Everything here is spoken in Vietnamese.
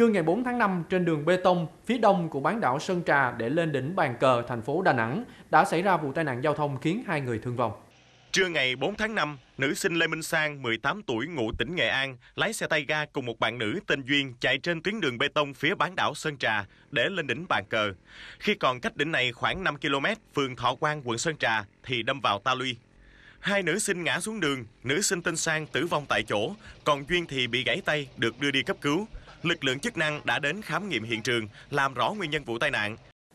Trưa ngày 4 tháng 5, trên đường bê tông phía đông của bán đảo Sơn Trà để lên đỉnh bàn cờ thành phố Đà Nẵng đã xảy ra vụ tai nạn giao thông khiến hai người thương vong. Trưa ngày 4 tháng 5, nữ sinh Lê Minh Sang, 18 tuổi, ngụ tỉnh Nghệ An, lái xe tay ga cùng một bạn nữ tên Duyên chạy trên tuyến đường bê tông phía bán đảo Sơn Trà để lên đỉnh bàn cờ. Khi còn cách đỉnh này khoảng 5 km, phường Thọ Quang, quận Sơn Trà thì đâm vào ta luy. Hai nữ sinh ngã xuống đường, nữ sinh tên Sang tử vong tại chỗ, còn Duyên thì bị gãy tay được đưa đi cấp cứu lực lượng chức năng đã đến khám nghiệm hiện trường làm rõ nguyên nhân vụ tai nạn